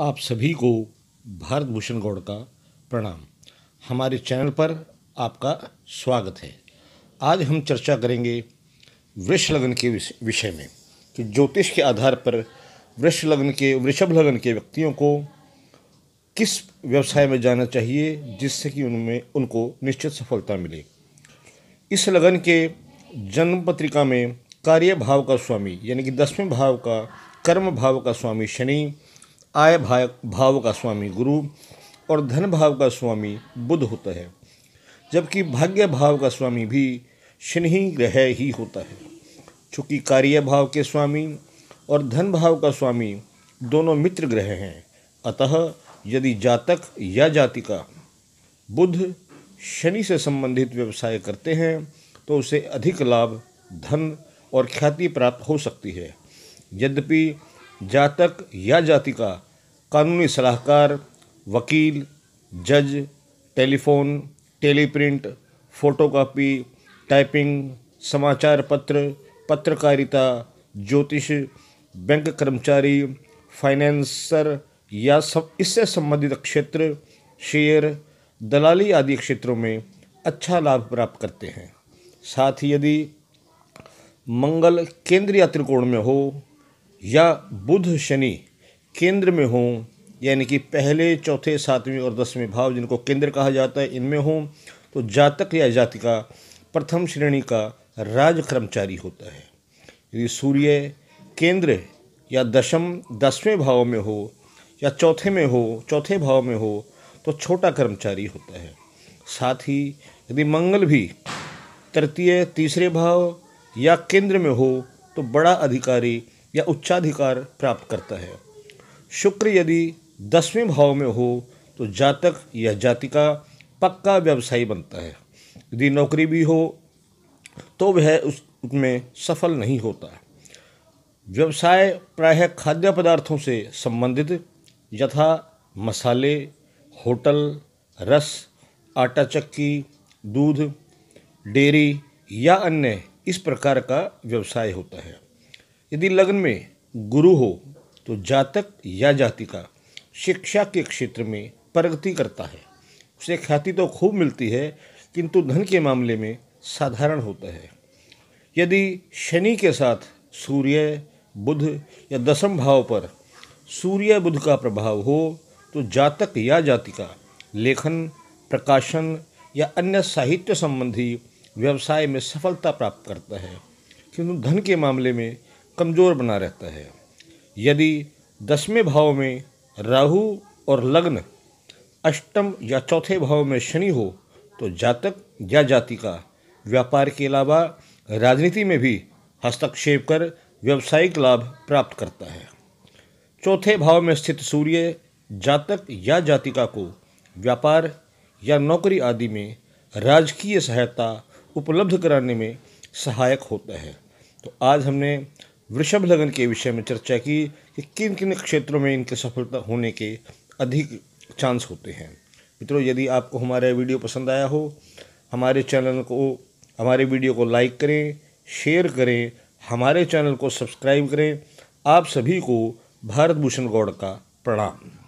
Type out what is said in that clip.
आप सभी को भारत भूषण गौड़ का प्रणाम हमारे चैनल पर आपका स्वागत है आज हम चर्चा करेंगे वृक्ष लग्न के विषय में कि ज्योतिष के आधार पर वृक्ष लग्न के वृषभ लगन के व्यक्तियों को किस व्यवसाय में जाना चाहिए जिससे कि उनमें उनको निश्चित सफलता मिले इस लगन के जन्म पत्रिका में कार्य भाव का स्वामी यानी कि दसवें भाव का कर्म भाव का स्वामी शनि आय भाव का स्वामी गुरु और धन भाव का स्वामी बुध होता है जबकि भाग्य भाव का स्वामी भी शनि ग्रह ही होता है चूँकि कार्य भाव के स्वामी और धन भाव का स्वामी दोनों मित्र ग्रह हैं अतः यदि जातक या जातिका बुध शनि से संबंधित व्यवसाय करते हैं तो उसे अधिक लाभ धन और ख्याति प्राप्त हो सकती है यद्यपि जातक या जातिका कानूनी सलाहकार वकील जज टेलीफोन टेलीप्रिंट फोटोकॉपी टाइपिंग समाचार पत्र पत्रकारिता ज्योतिष बैंक कर्मचारी फाइनेंसर या सब इससे संबंधित क्षेत्र शेयर दलाली आदि क्षेत्रों में अच्छा लाभ प्राप्त करते हैं साथ ही यदि मंगल केंद्रीय त्रिकोण में हो या बुध शनि केंद्र में हों यानी कि पहले चौथे सातवें और दसवें भाव जिनको केंद्र कहा जाता है इनमें हों तो जातक या जातिका प्रथम श्रेणी का राज कर्मचारी होता है यदि सूर्य केंद्र या दशम दसवें भाव में हो या चौथे में हो चौथे भाव में हो तो छोटा कर्मचारी होता है साथ ही यदि मंगल भी तृतीय तीसरे भाव या केंद्र में हो तो बड़ा अधिकारी या उच्चाधिकार प्राप्त करता है शुक्र यदि दसवें भाव में हो तो जातक या जातिका पक्का व्यवसायी बनता है यदि नौकरी भी हो तो वह उसमें सफल नहीं होता व्यवसाय प्रायः खाद्य पदार्थों से संबंधित यथा मसाले होटल रस आटा चक्की दूध डेयरी या अन्य इस प्रकार का व्यवसाय होता है यदि लग्न में गुरु हो तो जातक या जातिका शिक्षा के क्षेत्र में प्रगति करता है उसे ख्याति तो खूब मिलती है किंतु धन के मामले में साधारण होता है यदि शनि के साथ सूर्य बुध या दसम भाव पर सूर्य बुध का प्रभाव हो तो जातक या जातिका लेखन प्रकाशन या अन्य साहित्य संबंधी व्यवसाय में सफलता प्राप्त करता है किंतु धन के मामले में कमज़ोर बना रहता है यदि दसवें भाव में राहु और लग्न अष्टम या चौथे भाव में शनि हो तो जातक या जाति का व्यापार के अलावा राजनीति में भी हस्तक्षेप कर व्यावसायिक लाभ प्राप्त करता है चौथे भाव में स्थित सूर्य जातक या जातिका को व्यापार या नौकरी आदि में राजकीय सहायता उपलब्ध कराने में सहायक होता है तो आज हमने वृषभ लगन के विषय में चर्चा की कि किन किन क्षेत्रों में इनके सफलता होने के अधिक चांस होते हैं मित्रों यदि आपको हमारा वीडियो पसंद आया हो हमारे चैनल को हमारे वीडियो को लाइक करें शेयर करें हमारे चैनल को सब्सक्राइब करें आप सभी को भारत भूषण गौड़ का प्रणाम